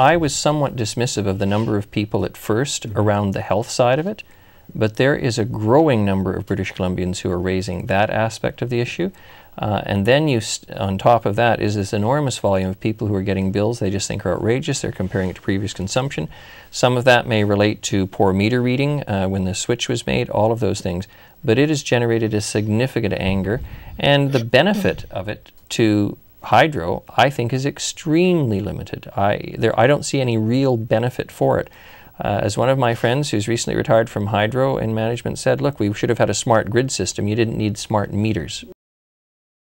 I was somewhat dismissive of the number of people at first around the health side of it, but there is a growing number of British Columbians who are raising that aspect of the issue. Uh, and then you, on top of that, is this enormous volume of people who are getting bills they just think are outrageous. They're comparing it to previous consumption. Some of that may relate to poor meter reading uh, when the switch was made, all of those things. But it has generated a significant anger, and the benefit of it to hydro, I think, is extremely limited. I, there, I don't see any real benefit for it. Uh, as one of my friends who's recently retired from hydro and management said, look, we should have had a smart grid system. You didn't need smart meters.